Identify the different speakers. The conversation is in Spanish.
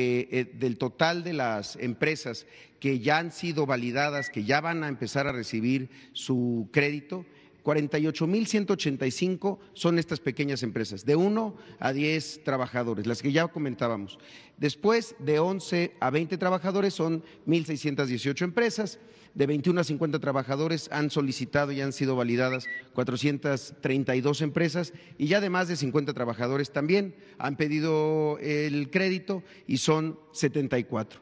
Speaker 1: Eh, eh, del total de las empresas que ya han sido validadas, que ya van a empezar a recibir su crédito, 48.185 son estas pequeñas empresas, de 1 a 10 trabajadores, las que ya comentábamos. Después, de 11 a 20 trabajadores son 1.618 empresas, de 21 a 50 trabajadores han solicitado y han sido validadas 432 empresas y ya de más de 50 trabajadores también han pedido el crédito y son 74.